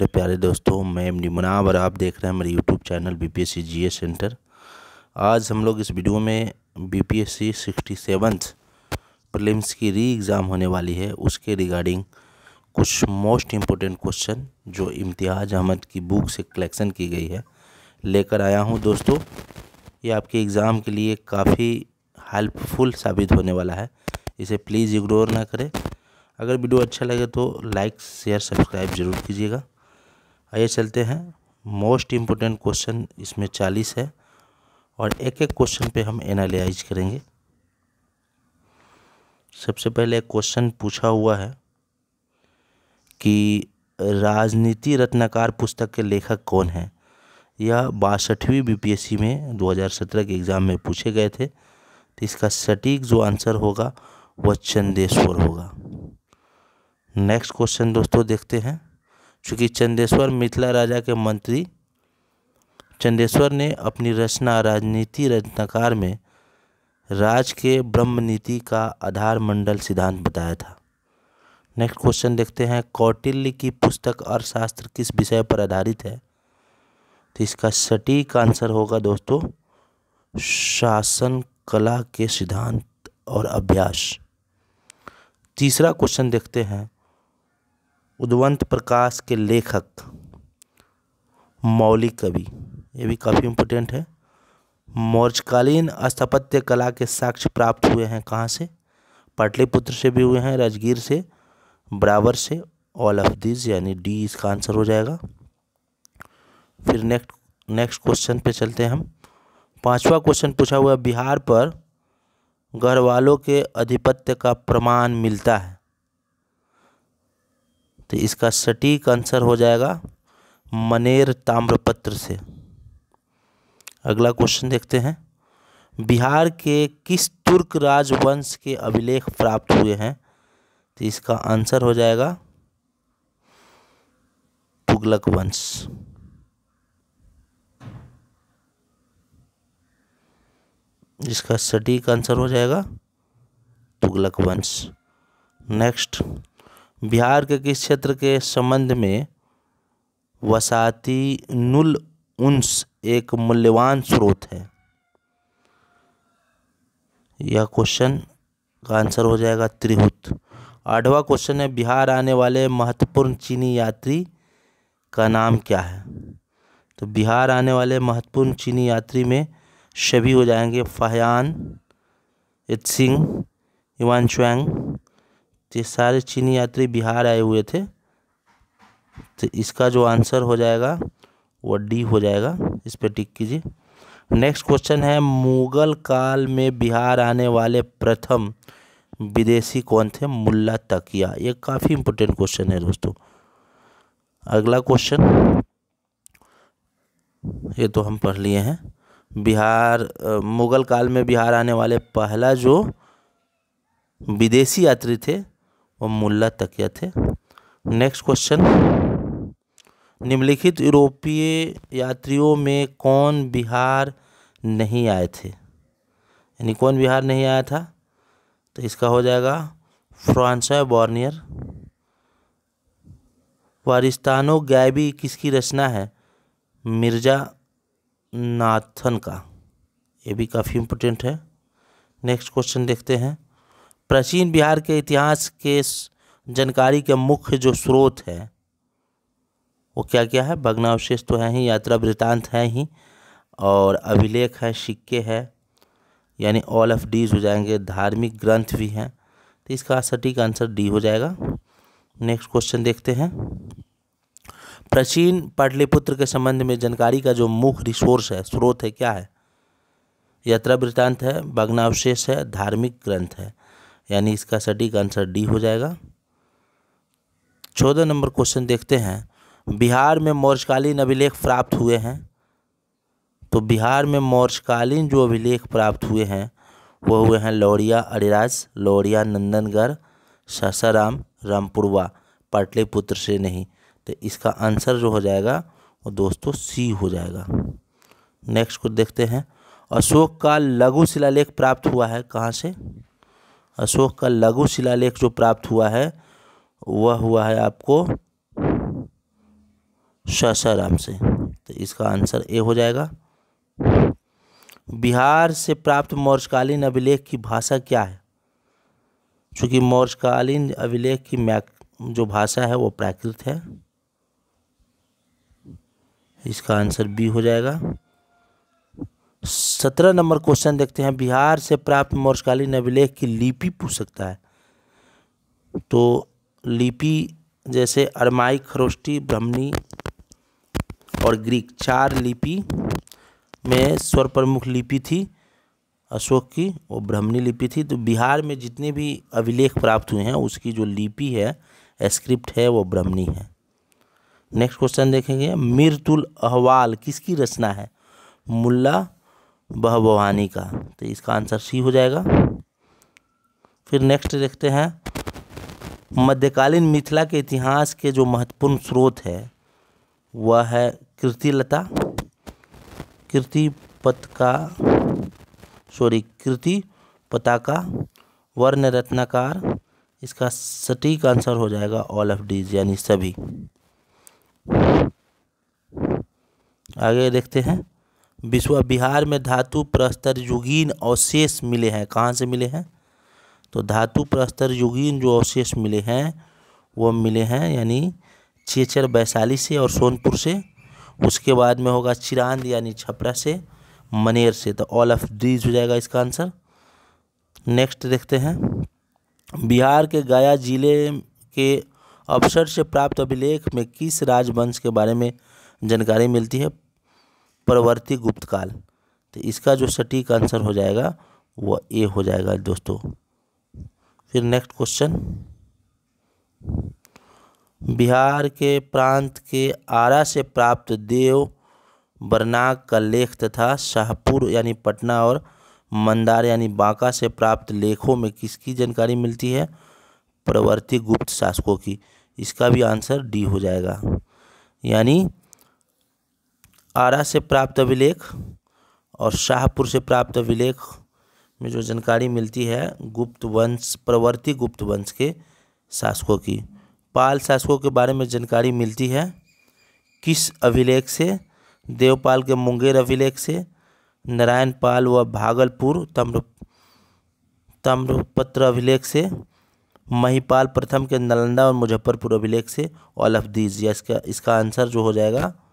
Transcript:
मेरे प्यारे दोस्तों मैं एमडी मुनाब और आप देख रहे हैं मेरे YouTube channel B P S C G centre आज हम लोग इस वीडियो में B P S C sixty seventh prelims की री एग्ज़ाम होने वाली है उसके रिगार्डिंग कुछ मोस्ट इम्पोर्टेंट क्वेश्चन जो इम्तियाज़ अहमद की बुक से कलेक्शन की गई है लेकर आया हूँ दोस्तों ये आपके एग्ज़ाम के लिए काफ़ी हेल्पफुल साबित होने वाला है इसे प्लीज़ इग्नोर ना करें अगर वीडियो अच्छा लगे तो लाइक शेयर सब्सक्राइब ज़रूर कीजिएगा आइए चलते हैं मोस्ट इम्पोर्टेंट क्वेश्चन इसमें चालीस है और एक एक क्वेश्चन पे हम एनालाइज करेंगे सबसे पहले एक क्वेश्चन पूछा हुआ है कि राजनीति रत्नाकार पुस्तक के लेखक कौन हैं यह बासठवीं बी में 2017 के एग्ज़ाम में पूछे गए थे तो इसका सटीक जो आंसर होगा वह चंदेश्वर होगा नेक्स्ट क्वेश्चन दोस्तों देखते हैं चूँकि चंदेश्वर मिथिला राजा के मंत्री चंदेश्वर ने अपनी रचना राजनीति रचनाकार में राज के ब्रह्म नीति का आधार मंडल सिद्धांत बताया था नेक्स्ट क्वेश्चन देखते हैं कौटिल्य की पुस्तक अर्थशास्त्र किस विषय पर आधारित है तो इसका सटीक आंसर होगा दोस्तों शासन कला के सिद्धांत और अभ्यास तीसरा क्वेश्चन देखते हैं उद्वंत प्रकाश के लेखक मौलिक कवि ये भी काफ़ी इम्पोर्टेंट है मौर्यकालीन स्थापत्य कला के साक्ष्य प्राप्त हुए हैं कहाँ से पाटलिपुत्र से भी हुए हैं राजगीर से बराबर से ऑल ऑफ दिस यानी डी इसका आंसर हो जाएगा फिर नेक्स्ट नेक्स्ट क्वेश्चन पे चलते हैं हम पांचवा क्वेश्चन पूछा हुआ है बिहार पर गढ़वालों के आधिपत्य का प्रमाण मिलता है तो इसका सटीक आंसर हो जाएगा मनेर ताम्रपत्र से अगला क्वेश्चन देखते हैं बिहार के किस तुर्क राजवंश के अभिलेख प्राप्त हुए हैं तो इसका आंसर हो जाएगा तुगलक वंश इसका सटीक आंसर हो जाएगा तुगलक वंश नेक्स्ट बिहार के किस क्षेत्र के संबंध में नुल उन्स एक मूल्यवान स्रोत है यह क्वेश्चन का आंसर हो जाएगा त्रिहुत आठवां क्वेश्चन है बिहार आने वाले महत्वपूर्ण चीनी यात्री का नाम क्या है तो बिहार आने वाले महत्वपूर्ण चीनी यात्री में सभी हो जाएंगे फहयान इत सिंह इवान चुएंग तो ये सारे चीनी यात्री बिहार आए हुए थे तो इसका जो आंसर हो जाएगा वो डी हो जाएगा इस पर टिक कीजिए नेक्स्ट क्वेश्चन है मुगल काल में बिहार आने वाले प्रथम विदेशी कौन थे मुल्ला तकिया ये काफ़ी इंपॉर्टेंट क्वेश्चन है दोस्तों अगला क्वेश्चन ये तो हम पढ़ लिए हैं बिहार मुगल काल में बिहार आने वाले पहला जो विदेशी यात्री थे और मुल्ला तकिया थे नेक्स्ट क्वेश्चन निम्नलिखित यूरोपीय यात्रियों में कौन बिहार नहीं आए थे यानी कौन बिहार नहीं आया था तो इसका हो जाएगा फ्रांसा बॉर्नियर वारिस्तानो गैबी किसकी रचना है मिर्जा नाथन का ये भी काफ़ी इम्पोर्टेंट है नेक्स्ट क्वेश्चन देखते हैं प्राचीन बिहार के इतिहास के जानकारी के मुख्य जो स्रोत है वो क्या क्या है भग्नावशेष तो है ही यात्रा वृतांत है ही और अभिलेख है सिक्के है यानी ऑल ऑफ डीज हो जाएंगे धार्मिक ग्रंथ भी हैं तो इसका सटीक आंसर डी हो जाएगा नेक्स्ट क्वेश्चन देखते हैं प्राचीन पाटलिपुत्र के संबंध में जानकारी का जो मुख्य रिसोर्स है स्रोत है क्या है यात्रा वृत्तांत है भग्नावशेष है धार्मिक ग्रंथ है यानी इसका सटीक आंसर डी हो जाएगा चौदह नंबर क्वेश्चन देखते हैं बिहार में मौर्यकालीन अभिलेख प्राप्त हुए हैं तो बिहार में मौर्यकालीन जो अभिलेख प्राप्त हुए हैं वो हुए हैं लौरिया अरिराज लौरिया नंदनगढ़ सासाराम रामपुरवा पाटलिपुत्र से नहीं तो इसका आंसर जो हो जाएगा वो दोस्तों सी हो जाएगा नेक्स्ट को देखते हैं अशोक का लघु शिलालेख प्राप्त हुआ है कहाँ से अशोक का लघु शिलालेख जो प्राप्त हुआ है वह हुआ है आपको सासाराम से तो इसका आंसर ए हो जाएगा बिहार से प्राप्त मौर्यकालीन अभिलेख की भाषा क्या है चूँकि मौर्यकालीन अभिलेख की मैक जो भाषा है वो प्राकृत है इसका आंसर बी हो जाएगा सत्रह नंबर क्वेश्चन देखते हैं बिहार से प्राप्त मौर्यकालीन अभिलेख की लिपि पूछ सकता है तो लिपि जैसे अरमाई खरोष्टी ब्रह्मी और ग्रीक चार लिपि में स्वर प्रमुख लिपि थी अशोक की वो ब्रह्मी लिपि थी तो बिहार में जितने भी अभिलेख प्राप्त हुए हैं उसकी जो लिपि है स्क्रिप्ट है वो ब्रह्मी है नेक्स्ट क्वेश्चन देखेंगे मिरतुल अहवाल किसकी रचना है मुल्ला भवानी का तो इसका आंसर सी हो जाएगा फिर नेक्स्ट देखते हैं मध्यकालीन मिथिला के इतिहास के जो महत्वपूर्ण स्रोत है वह है कीर्तिलता कीर्ति पत का सॉरी कृति पताका वर्ण रत्नाकार इसका सटीक आंसर हो जाएगा ऑल ऑफ डीज यानी सभी आगे देखते हैं विश्व बिहार में धातु प्रस्तर युगीन अवशेष मिले हैं कहाँ से मिले हैं तो धातु प्रस्तर युगीन जो अवशेष मिले हैं वह मिले हैं यानी चेचर वैशाली से और सोनपुर से उसके बाद में होगा चिरांद यानी छपरा से मनेर से तो ऑल ऑफ डीज हो जाएगा इसका आंसर नेक्स्ट देखते हैं बिहार के गया जिले के अवसर से प्राप्त अभिलेख में किस राजवंश के बारे में जानकारी मिलती है प्रवर्ती गुप्त काल तो इसका जो सटीक आंसर हो जाएगा वह ए हो जाएगा दोस्तों फिर नेक्स्ट क्वेश्चन बिहार के प्रांत के आरा से प्राप्त देव बरनाक का लेख तथा शाहपुर यानी पटना और मंदार यानी बांका से प्राप्त लेखों में किसकी जानकारी मिलती है प्रवर्ती गुप्त शासकों की इसका भी आंसर डी हो जाएगा यानी आरा से प्राप्त अभिलेख और शाहपुर से प्राप्त अभिलेख में जो जानकारी मिलती है गुप्त वंश प्रवर्ती गुप्त वंश के शासकों की पाल शासकों के बारे में जानकारी मिलती है किस अभिलेख से देवपाल के मुंगेर अभिलेख से नारायण पाल व भागलपुर तम्र ताम्रपत्र अभिलेख से महिपाल प्रथम के नालंदा और मुजफ्फरपुर अभिलेख से ऑल ऑफ दीज या इसका इसका आंसर जो हो जाएगा